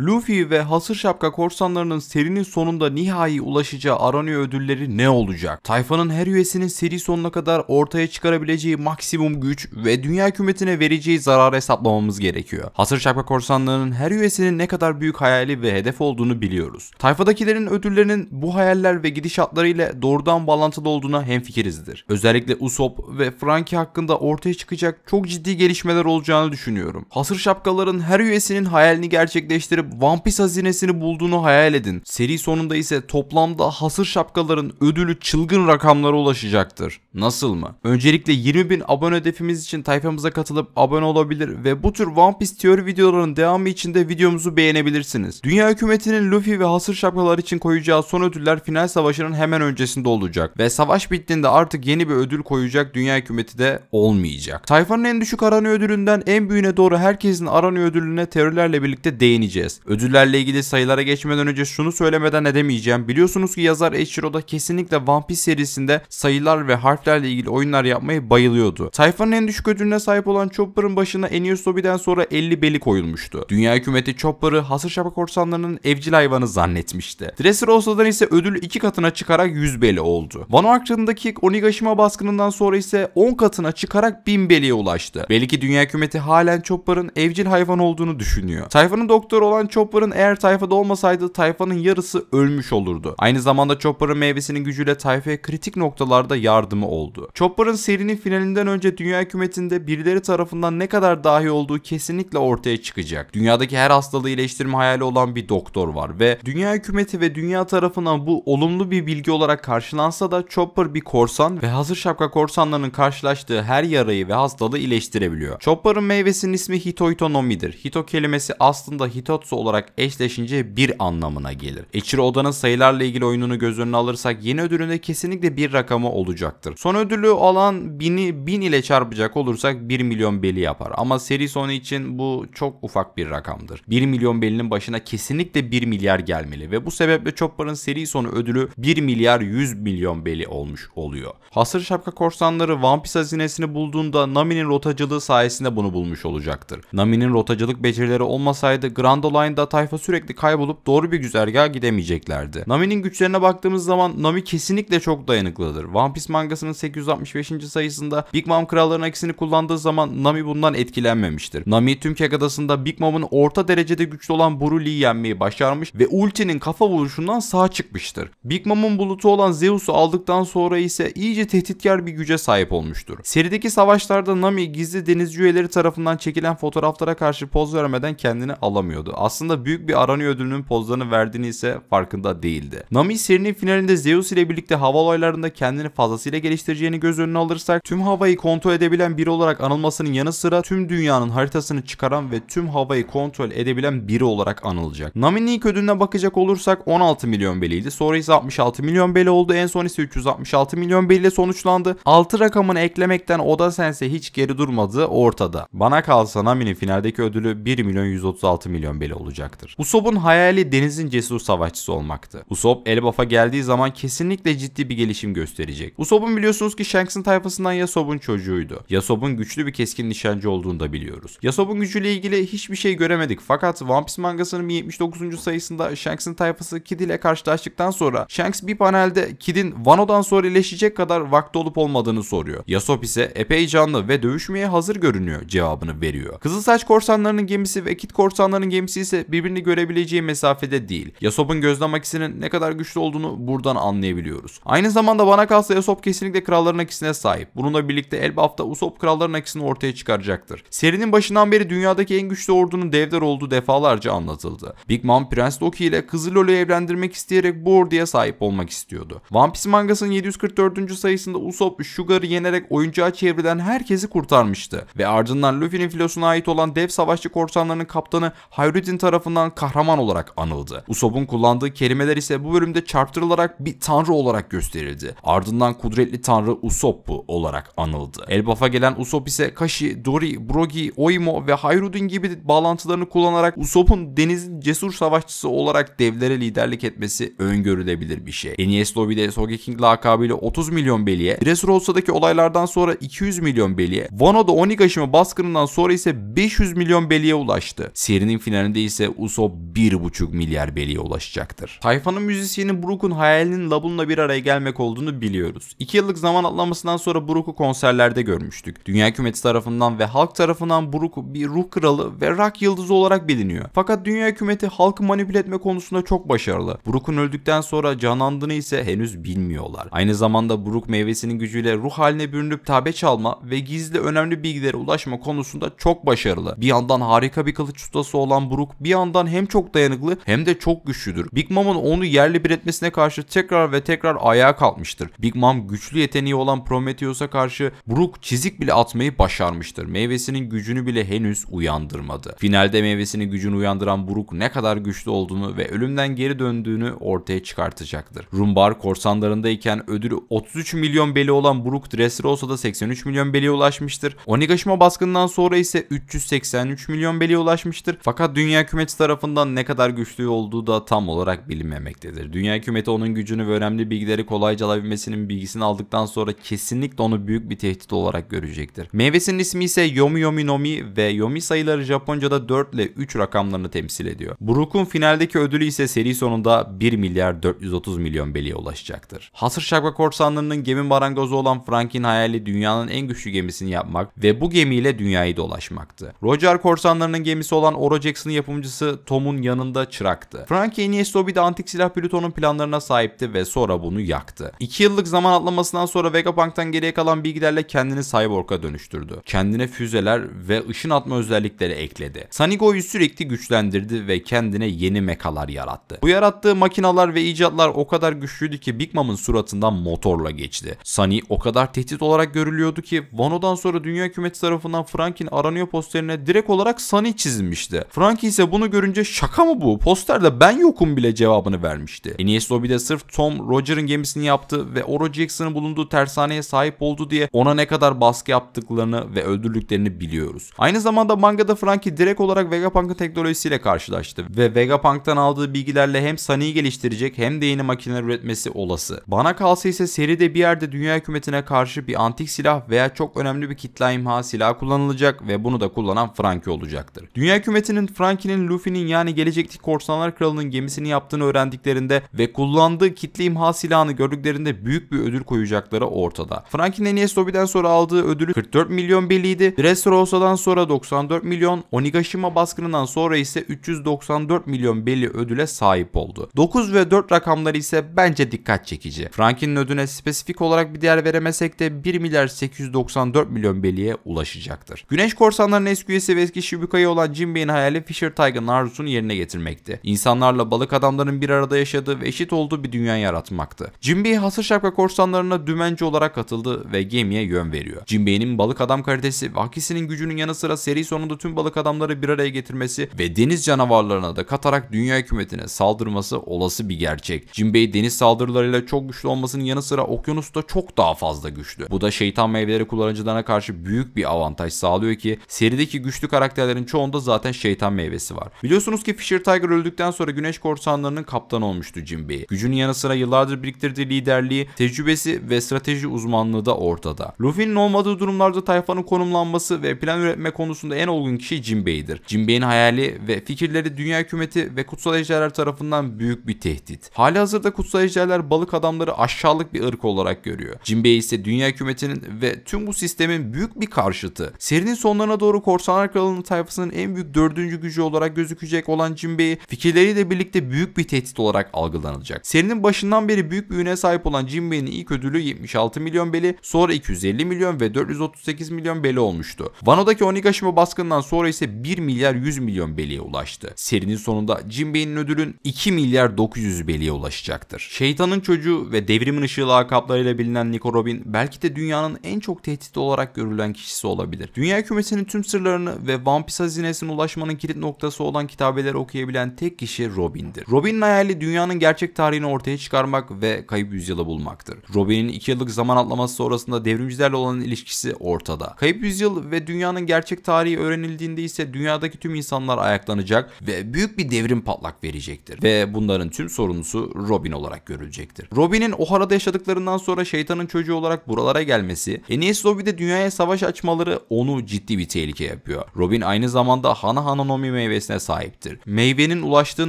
Luffy ve Hasır Şapka korsanlarının serinin sonunda nihai ulaşacağı Arani ödülleri ne olacak? Tayfanın her üyesinin seri sonuna kadar ortaya çıkarabileceği maksimum güç ve dünya hükümetine vereceği zararı hesaplamamız gerekiyor. Hasır Şapka korsanlarının her üyesinin ne kadar büyük hayali ve hedef olduğunu biliyoruz. Tayfadakilerin ödüllerinin bu hayaller ve gidişatlarıyla doğrudan bağlantılı olduğuna hemfikirizdir. Özellikle Usopp ve Franky hakkında ortaya çıkacak çok ciddi gelişmeler olacağını düşünüyorum. Hasır Şapkaların her üyesinin hayalini gerçekleştirip One Piece hazinesini bulduğunu hayal edin. Seri sonunda ise toplamda hasır şapkaların ödülü çılgın rakamlara ulaşacaktır. Nasıl mı? Öncelikle 20.000 abone hedefimiz için tayfamıza katılıp abone olabilir ve bu tür One Piece teori videolarının devamı için de videomuzu beğenebilirsiniz. Dünya hükümetinin Luffy ve hasır şapkalar için koyacağı son ödüller final savaşının hemen öncesinde olacak ve savaş bittiğinde artık yeni bir ödül koyacak dünya hükümeti de olmayacak. Tayfanın en düşük aranıyor ödülünden en büyüğüne doğru herkesin aranıyor ödülüne teorilerle birlikte değineceğiz. Ödüllerle ilgili sayılara geçmeden önce şunu söylemeden edemeyeceğim. Biliyorsunuz ki yazar Eiichiro da kesinlikle One Piece serisinde sayılar ve harflerle ilgili oyunlar yapmayı bayılıyordu. Tayfanın en düşük ödülüne sahip olan Chopper'ın başına Enies Lobby'den sonra 50 beli koyulmuştu. Dünya hükümeti Chopper'ı hasır şapa korsanlarının evcil hayvanı zannetmişti. Dressrosola'dan ise ödül iki katına çıkarak 100 beli oldu. Wano Akran'daki Onigashima baskınından sonra ise 10 katına çıkarak 1000 beliye ulaştı. Belki dünya hükümeti halen Chopper'ın evcil hayvan olduğunu düşünüyor. Tayfanın doktoru olan Chopper'ın eğer tayfada olmasaydı tayfanın yarısı ölmüş olurdu. Aynı zamanda Chopper'ın meyvesinin gücüyle tayfaya kritik noktalarda yardımı oldu. Chopper'ın serinin finalinden önce dünya hükümetinde birileri tarafından ne kadar dahi olduğu kesinlikle ortaya çıkacak. Dünyadaki her hastalığı iyileştirme hayali olan bir doktor var ve dünya hükümeti ve dünya tarafından bu olumlu bir bilgi olarak karşılansa da Chopper bir korsan ve hazır şapka korsanlarının karşılaştığı her yarayı ve hastalığı iyileştirebiliyor. Chopper'ın meyvesinin ismi Hitoitonomi'dir. Hito kelimesi aslında Hitotsu olarak eşleşince bir anlamına gelir. Ichiro Oda'nın sayılarla ilgili oyununu göz önüne alırsak yeni ödülünde kesinlikle bir rakamı olacaktır. Son ödülü alan 1000'i 1000 ile çarpacak olursak 1 milyon beli yapar. Ama seri sonu için bu çok ufak bir rakamdır. 1 milyon belinin başına kesinlikle 1 milyar gelmeli ve bu sebeple Chopper'ın seri sonu ödülü 1 milyar 100 milyon beli olmuş oluyor. Hasır Şapka Korsanları One Piece hazinesini bulduğunda Nami'nin rotacılığı sayesinde bunu bulmuş olacaktır. Nami'nin rotacılık becerileri olmasaydı Grand Line online'da tayfa sürekli kaybolup doğru bir güzergaha gidemeyeceklerdi. Nami'nin güçlerine baktığımız zaman Nami kesinlikle çok dayanıklıdır. One Piece mangasının 865. sayısında Big Mom kralların aksini kullandığı zaman Nami bundan etkilenmemiştir. Nami tüm kek adasında Big Mom'un orta derecede güçlü olan Broly'yi yenmeyi başarmış ve ultinin kafa vuruşundan sağ çıkmıştır. Big Mom'un bulutu olan Zeus'u aldıktan sonra ise iyice tehditkar bir güce sahip olmuştur. Serideki savaşlarda Nami gizli denizci üyeleri tarafından çekilen fotoğraflara karşı poz vermeden kendini alamıyordu. Aslında büyük bir aranıyor ödülünün pozlarını verdiğini ise farkında değildi. Nami serinin finalinde Zeus ile birlikte hava olaylarında kendini fazlasıyla geliştireceğini göz önüne alırsak tüm havayı kontrol edebilen biri olarak anılmasının yanı sıra tüm dünyanın haritasını çıkaran ve tüm havayı kontrol edebilen biri olarak anılacak. Nami'nin ilk ödülüne bakacak olursak 16 milyon beliydi. Sonra ise 66 milyon beli oldu. En son ise 366 milyon beliyle sonuçlandı. 6 rakamını eklemekten Oda Sense hiç geri durmadı ortada. Bana kalsa Nami'nin finaldeki ödülü 1 milyon 136 milyon beli olacaktır. Usopp'un hayali denizin cesur savaşçısı olmaktı. Usopp Elbaf'a geldiği zaman kesinlikle ciddi bir gelişim gösterecek. Usopp'un biliyorsunuz ki Shanks'ın tayfasından Yasop'un çocuğuydu. Yasop'un güçlü bir keskin nişancı olduğunu da biliyoruz. Yasop'un gücüyle ilgili hiçbir şey göremedik fakat One Piece mangasının 79. sayısında Shanks'ın tayfası Kid ile karşılaştıktan sonra Shanks bir panelde Kid'in Wano'dan sonra iyileşecek kadar vakti olup olmadığını soruyor. Yasop ise epey canlı ve dövüşmeye hazır görünüyor cevabını veriyor. Kızıl saç korsanlarının gemisi ve Kid korsanlarının gemisi ise birbirini görebileceği mesafede değil. Yasop'un gözlem akisinin ne kadar güçlü olduğunu buradan anlayabiliyoruz. Aynı zamanda bana kalsa Yasop kesinlikle kralların akisine sahip. Bununla birlikte Elbaf'ta Usopp kralların akisini ortaya çıkaracaktır. Serinin başından beri dünyadaki en güçlü ordunun devler olduğu defalarca anlatıldı. Big Mom Prens Loki ile Kızıl Ölü'yü evlendirmek isteyerek bu orduya sahip olmak istiyordu. One Piece mangasının 744. sayısında Usopp Sugar'ı yenerek oyuncağa çevrilen herkesi kurtarmıştı ve ardından Luffy'nin filosuna ait olan dev savaşçı korsanlarının kaptanı Hayruddin tarafından kahraman olarak anıldı. Usopp'un kullandığı kelimeler ise bu bölümde çarptırılarak bir tanrı olarak gösterildi. Ardından kudretli tanrı Usopp'u olarak anıldı. Elbaf'a gelen Usopp ise Kashi, Dori, Brogi, Oimo ve Hayrudin gibi bağlantılarını kullanarak Usopp'un denizin cesur savaşçısı olarak devlere liderlik etmesi öngörülebilir bir şey. Enies Lobby'de Sogeking lakabıyla 30 milyon beliye, Dressrousa'daki olaylardan sonra 200 milyon beliye, Wano'da Onigashima baskınından sonra ise 500 milyon beliye ulaştı. Serinin finalinde ise Usopp 1,5 milyar beliye ulaşacaktır. Tayfanın müzisyeni Brook'un hayalinin Labunla bir araya gelmek olduğunu biliyoruz. 2 yıllık zaman atlamasından sonra Brook'u konserlerde görmüştük. Dünya hükümeti tarafından ve halk tarafından Brook bir ruh kralı ve rock yıldızı olarak biliniyor. Fakat dünya hükümeti halkı manipüle etme konusunda çok başarılı. Brook'un öldükten sonra canlandığını ise henüz bilmiyorlar. Aynı zamanda Brook meyvesinin gücüyle ruh haline bürünüp tabe çalma ve gizli önemli bilgilere ulaşma konusunda çok başarılı. Bir yandan harika bir kılıç ustası olan Brook bir yandan hem çok dayanıklı hem de çok güçlüdür. Big Mom'un onu yerli bir etmesine karşı tekrar ve tekrar ayağa kalkmıştır. Big Mom güçlü yeteneği olan Prometheus'a karşı Brook çizik bile atmayı başarmıştır. Meyvesinin gücünü bile henüz uyandırmadı. Finalde meyvesinin gücünü uyandıran Brook ne kadar güçlü olduğunu ve ölümden geri döndüğünü ortaya çıkartacaktır. Rumbar korsanlarındayken ödülü 33 milyon beli olan Brook Dressrosa da 83 milyon beliye ulaşmıştır. Onigashima baskından sonra ise 383 milyon beliye ulaşmıştır. Fakat dünya kümesi tarafından ne kadar güçlü olduğu da tam olarak bilinmemektedir. Dünya kümeti onun gücünü ve önemli bilgileri kolayca alabilmesinin bilgisini aldıktan sonra kesinlikle onu büyük bir tehdit olarak görecektir. Meyvesinin ismi ise Yomi Yomi Nomi ve Yomi sayıları Japonca'da 4 ile 3 rakamlarını temsil ediyor. Brook'un finaldeki ödülü ise seri sonunda 1 milyar 430 milyon beliye ulaşacaktır. Hasır şapka korsanlarının gemi marangozu olan Frank'in hayali dünyanın en güçlü gemisini yapmak ve bu gemiyle dünyayı dolaşmaktı. Roger korsanlarının gemisi olan Oro Jackson'ın yapımcı yardımcısı Tom'un yanında çıraktı. Frankie Enies bir de antik silah Plüton'un planlarına sahipti ve sonra bunu yaktı. 2 yıllık zaman atlamasından sonra Vegapunk'tan geriye kalan bilgilerle kendini Cyborg'a dönüştürdü. Kendine füzeler ve ışın atma özellikleri ekledi. Sanigo'yu sürekli güçlendirdi ve kendine yeni mekalar yarattı. Bu yarattığı makinalar ve icatlar o kadar güçlüydü ki Big Mom'un suratından motorla geçti. Sunny o kadar tehdit olarak görülüyordu ki Vano'dan sonra dünya hükümeti tarafından Frank'in aranıyor posterine direkt olarak Sunny çizilmişti. Frank ise bunu görünce şaka mı bu? Posterde ben yokum bile cevabını vermişti. En iyisi lobide sırf Tom Roger'ın gemisini yaptı ve Oro Jackson'ın bulunduğu tersaneye sahip oldu diye ona ne kadar baskı yaptıklarını ve öldürdüklerini biliyoruz. Aynı zamanda mangada Frankie direkt olarak Vegapunk'ın teknolojisiyle karşılaştı ve Vegapunk'tan aldığı bilgilerle hem Sunny'i geliştirecek hem de yeni makineler üretmesi olası. Bana kalsa ise seride bir yerde dünya hükümetine karşı bir antik silah veya çok önemli bir kitle imha silah kullanılacak ve bunu da kullanan Frankie olacaktır. Dünya hükümetinin Frankie 2'nin Luffy'nin yani gelecekteki Korsanlar Kralı'nın gemisini yaptığını öğrendiklerinde ve kullandığı kitli imha silahını gördüklerinde büyük bir ödül koyacakları ortada. Frankin en iyi Sobi'den sonra aldığı ödülü 44 milyon beliydi. Dressrosa'dan sonra 94 milyon, Onigashima baskınından sonra ise 394 milyon belli ödüle sahip oldu. 9 ve 4 rakamları ise bence dikkat çekici. Franky'nin ödüne spesifik olarak bir değer veremesek de 1 milyar 894 milyon belliye ulaşacaktır. Güneş Korsanları'nın eski üyesi ve eski Shibuka'yı olan Jinbei'nin hayali Fisher Tayga'nın arzusunu yerine getirmekti. İnsanlarla balık adamların bir arada yaşadığı ve eşit olduğu bir dünya yaratmaktı. Jinbei hasır şapka korsanlarına dümenci olarak katıldı ve gemiye yön veriyor. Jinbei'nin balık adam kalitesi ve gücünün yanı sıra seri sonunda tüm balık adamları bir araya getirmesi ve deniz canavarlarına da katarak dünya hükümetine saldırması olası bir gerçek. Jinbei deniz saldırılarıyla çok güçlü olmasının yanı sıra okyanusta çok daha fazla güçlü. Bu da şeytan meyveleri kullanıcılarına karşı büyük bir avantaj sağlıyor ki serideki güçlü karakterlerin çoğunda zaten şeytan meyvesi hikayesi var. Biliyorsunuz ki Fisher Tiger öldükten sonra Güneş Korsanları'nın kaptanı olmuştu Jim Bey. Gücünün yanı sıra yıllardır biriktirdiği liderliği, tecrübesi ve strateji uzmanlığı da ortada. Luffy'nin olmadığı durumlarda tayfanın konumlanması ve plan üretme konusunda en olgun kişi Jim Bey'dir. Jim Bey'in hayali ve fikirleri dünya hükümeti ve kutsal ejderler tarafından büyük bir tehdit. Hali hazırda kutsal ejderler balık adamları aşağılık bir ırk olarak görüyor. Jim Bey ise dünya hükümetinin ve tüm bu sistemin büyük bir karşıtı. Serinin sonlarına doğru Korsanlar Kralı'nın tayfasının en büyük dördüncü gücü olarak olarak gözükecek olan Jinbei fikirleriyle birlikte büyük bir tehdit olarak algılanılacak. Serinin başından beri büyük bir üne sahip olan Jinbei'nin ilk ödülü 76 milyon beli, sonra 250 milyon ve 438 milyon beli olmuştu. Vano'daki Onigashima baskından sonra ise 1 milyar 100 milyon beliye ulaştı. Serinin sonunda Jinbei'nin ödülün 2 milyar 900 beliye ulaşacaktır. Şeytanın çocuğu ve devrimin ışığı lakaplarıyla bilinen Nico Robin belki de dünyanın en çok tehdit olarak görülen kişisi olabilir. Dünya kümesinin tüm sırlarını ve One Piece hazinesine ulaşmanın kilit noktası nüshası olan kitabeleri okuyabilen tek kişi Robin'dir. Robin'in hayali dünyanın gerçek tarihini ortaya çıkarmak ve kayıp yüzyılı bulmaktır. Robin'in 2 yıllık zaman atlaması sonrasında devrimcilerle olan ilişkisi ortada. Kayıp yüzyıl ve dünyanın gerçek tarihi öğrenildiğinde ise dünyadaki tüm insanlar ayaklanacak ve büyük bir devrim patlak verecektir. Ve bunların tüm sorumlusu Robin olarak görülecektir. Robin'in oharada yaşadıklarından sonra şeytanın çocuğu olarak buralara gelmesi, Enes Lobby'de dünyaya savaş açmaları onu ciddi bir tehlike yapıyor. Robin aynı zamanda Hana Hananomi'ye ve seviyesine sahiptir. Meyvenin ulaştığı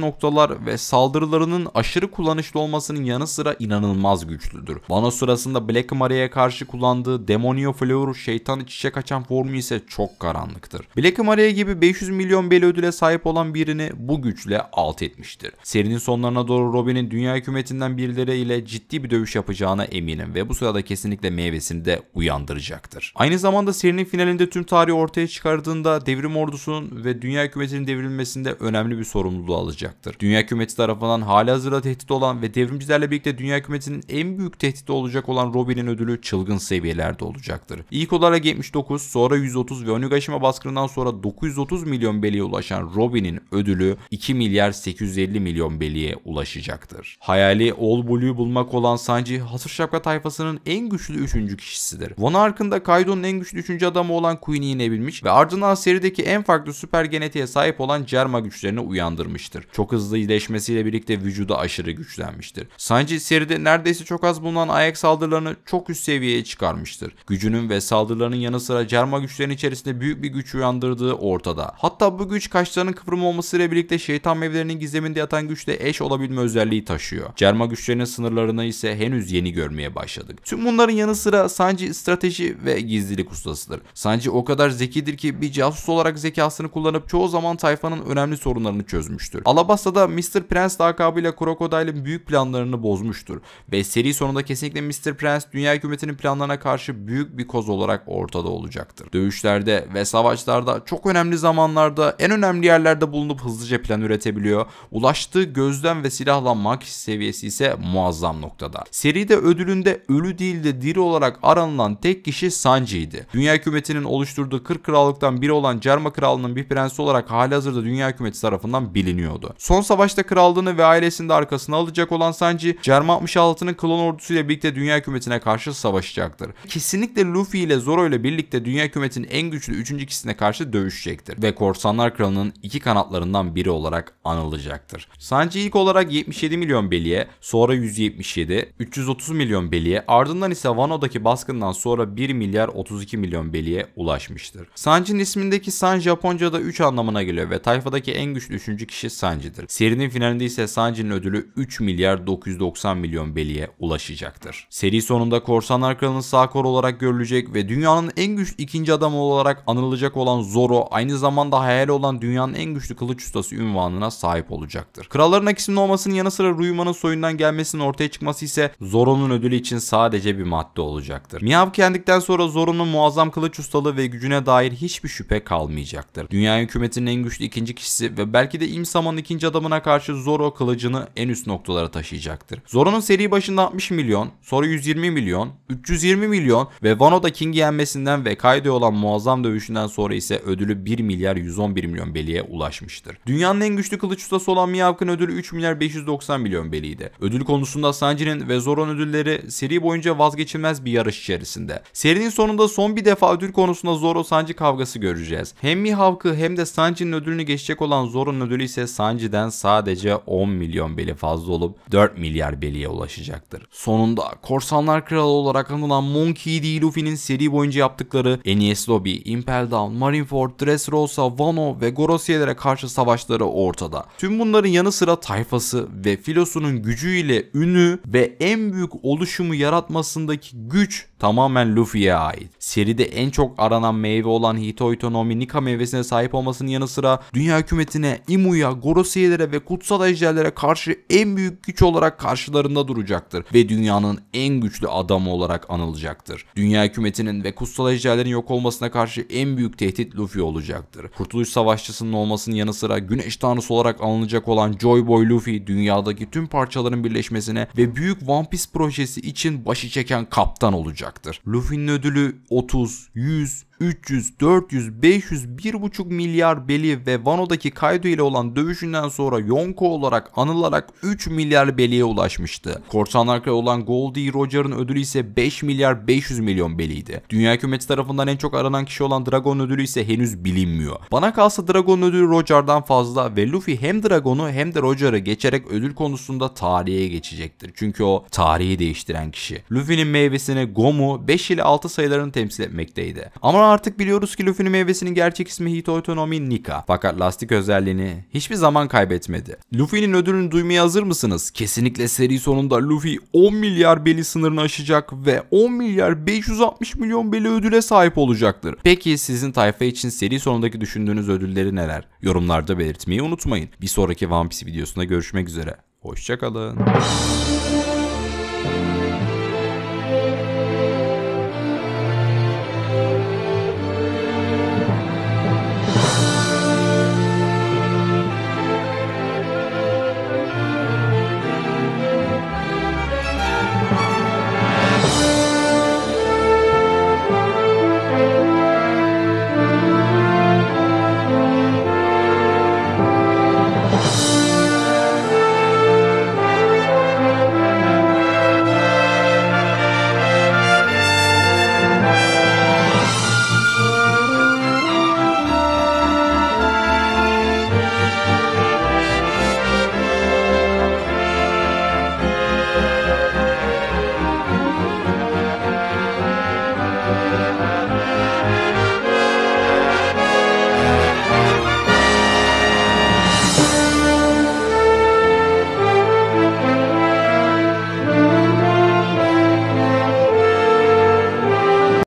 noktalar ve saldırılarının aşırı kullanışlı olmasının yanı sıra inanılmaz güçlüdür. Vano sırasında Black Maria'ya karşı kullandığı Demonio Fleur şeytan çiçek açan formu ise çok karanlıktır. Black Maria gibi 500 milyon bel ödüle sahip olan birini bu güçle alt etmiştir. Serinin sonlarına doğru Robin'in dünya hükümetinden birileri ile ciddi bir dövüş yapacağına eminim ve bu sırada kesinlikle meyvesini de uyandıracaktır. Aynı zamanda serinin finalinde tüm tarihi ortaya çıkardığında devrim ordusunun ve dünya hükümetinin devrim devrilmesinde önemli bir sorumluluğu alacaktır. Dünya hükümeti tarafından hali hazırda tehdit olan ve devrimcilerle birlikte dünya hükümetinin en büyük tehdidi olacak olan Robin'in ödülü çılgın seviyelerde olacaktır. İlk olarak 79, sonra 130 ve Onigashima baskınından sonra 930 milyon beliye ulaşan Robin'in ödülü 2 milyar 850 milyon beliye ulaşacaktır. Hayali All Blue'yu bulmak olan Sanji, Hasır Şapka tayfasının en güçlü 3. kişisidir. Von Ark'ın da Kaido'nun en güçlü 3. adamı olan Queen'i yenebilmiş ve ardından serideki en farklı süper genetiğe sahip olan Cerma güçlerini uyandırmıştır. Çok hızlı iyileşmesiyle birlikte vücuda aşırı güçlenmiştir. Sanji seride neredeyse çok az bulunan ayak saldırılarını çok üst seviyeye çıkarmıştır. Gücünün ve saldırılarının yanı sıra Cerma güçlerinin içerisinde büyük bir güç uyandırdığı ortada. Hatta bu güç kaşlarının kıvrım olmasıyla birlikte şeytan mevlerinin gizeminde yatan güçle eş olabilme özelliği taşıyor. Cerma güçlerinin sınırlarını ise henüz yeni görmeye başladık. Tüm bunların yanı sıra Sanji strateji ve gizlilik ustasıdır. Sanji o kadar zekidir ki bir casus olarak zekasını kullanıp çoğu zaman tayfanın önemli sorunlarını çözmüştür. Alabasta'da Mr. Prince lakabıyla Crocodile'in büyük planlarını bozmuştur ve seri sonunda kesinlikle Mr. Prince dünya hükümetinin planlarına karşı büyük bir koz olarak ortada olacaktır. Dövüşlerde ve savaşlarda çok önemli zamanlarda en önemli yerlerde bulunup hızlıca plan üretebiliyor. Ulaştığı gözden ve silahlanma seviyesi ise muazzam noktada. Seride ödülünde ölü değil de diri olarak aranılan tek kişi Sanji'ydi. Dünya hükümetinin oluşturduğu 40 krallıktan biri olan Cerma Kralının bir prensi olarak hala halihazırda dünya hükümeti tarafından biliniyordu. Son savaşta krallığını ve ailesini de arkasına alacak olan Sanji, Cerma 66'nın klon ordusuyla birlikte dünya hükümetine karşı savaşacaktır. Kesinlikle Luffy ile Zoro ile birlikte dünya hükümetinin en güçlü 3. ikisine karşı dövüşecektir ve Korsanlar Kralı'nın iki kanatlarından biri olarak anılacaktır. Sanji ilk olarak 77 milyon beliye, sonra 177, 330 milyon beliye, ardından ise Wano'daki baskından sonra 1 milyar 32 milyon beliye ulaşmıştır. Sanji'nin ismindeki San Japonca'da 3 anlamına geliyor ve tayfadaki en güçlü üçüncü kişi Sanji'dir. Serinin finalinde ise Sanji'nin ödülü 3 milyar 990 milyon beliye ulaşacaktır. Seri sonunda Korsanlar Kralı'nın sağ kor olarak görülecek ve dünyanın en güçlü ikinci adamı olarak anılacak olan Zoro aynı zamanda hayal olan dünyanın en güçlü kılıç ustası ünvanına sahip olacaktır. Kralların akisinin olmasının yanı sıra Ruyuma'nın soyundan gelmesinin ortaya çıkması ise Zoro'nun ödülü için sadece bir madde olacaktır. Miyav kendikten sonra Zoro'nun muazzam kılıç ustalığı ve gücüne dair hiçbir şüphe kalmayacaktır. Dünya hükümetinin en güçlü güçlü ikinci kişisi ve belki de İmsama'nın ikinci adamına karşı Zoro kılıcını en üst noktalara taşıyacaktır. Zoro'nun seri başında 60 milyon, sonra 120 milyon, 320 milyon ve Wano'da King'i yenmesinden ve Kaido'ya olan muazzam dövüşünden sonra ise ödülü 1 milyar 111 milyon beliye ulaşmıştır. Dünyanın en güçlü kılıç ustası olan Miyavk'ın ödülü 3 milyar 590 milyon beliydi. Ödül konusunda Sanji'nin ve Zoro'nun ödülleri seri boyunca vazgeçilmez bir yarış içerisinde. Serinin sonunda son bir defa ödül konusunda Zoro Sanji kavgası göreceğiz. Hem Mihawk'ı hem de Sanji'nin ödül ödülünü geçecek olan Zor'un ödülü ise Sanji'den sadece 10 milyon beli fazla olup 4 milyar beliye ulaşacaktır. Sonunda Korsanlar Kralı olarak anılan Monkey D. Luffy'nin seri boyunca yaptıkları Enies Lobby, Impel Down, Marineford, Dressrosa, Wano ve Gorosiyelere karşı savaşları ortada. Tüm bunların yanı sıra tayfası ve filosunun gücüyle ünü ve en büyük oluşumu yaratmasındaki güç tamamen Luffy'ye ait. Seride en çok aranan meyve olan Hitohito no Mi Nika meyvesine sahip olmasının yanı sıra dünya hükümetine, İmu'ya, Gorosiyelere ve kutsal ejderlere karşı en büyük güç olarak karşılarında duracaktır ve dünyanın en güçlü adamı olarak anılacaktır. Dünya hükümetinin ve kutsal ejderlerin yok olmasına karşı en büyük tehdit Luffy olacaktır. Kurtuluş Savaşçısının olmasının yanı sıra Güneş Tanrısı olarak alınacak olan Joy Boy Luffy dünyadaki tüm parçaların birleşmesine ve büyük One Piece projesi için başı çeken kaptan olacaktır. Luffy'nin ödülü 30, 100, 300, 400, 500, 1,5 milyar beli ve Vano'daki Kaido ile olan dövüşünden sonra Yonko olarak anılarak 3 milyar beliye ulaşmıştı. Korsanlar Kralı olan Goldie Roger'ın ödülü ise 5 milyar 500 milyon beliydi. Dünya hükümeti tarafından en çok aranan kişi olan Dragon ödülü ise henüz bilinmiyor. Bana kalsa Dragon ödülü Roger'dan fazla ve Luffy hem Dragon'u hem de Roger'ı geçerek ödül konusunda tarihe geçecektir. Çünkü o tarihi değiştiren kişi. Luffy'nin meyvesini Gomu 5 ile 6 sayılarını temsil etmekteydi. Ama artık biliyoruz ki Luffy'nin meyvesinin gerçek ismi Hitoitonomi Nika. Fakat lastik özelliğini hiçbir zaman kaybetmedi. Luffy'nin ödülünü duymaya hazır mısınız? Kesinlikle seri sonunda Luffy 10 milyar beli sınırını aşacak ve 10 milyar 560 milyon beli ödüle sahip olacaktır. Peki sizin tayfa için seri sonundaki düşündüğünüz ödülleri neler? Yorumlarda belirtmeyi unutmayın. Bir sonraki One Piece videosunda görüşmek üzere. Hoşçakalın.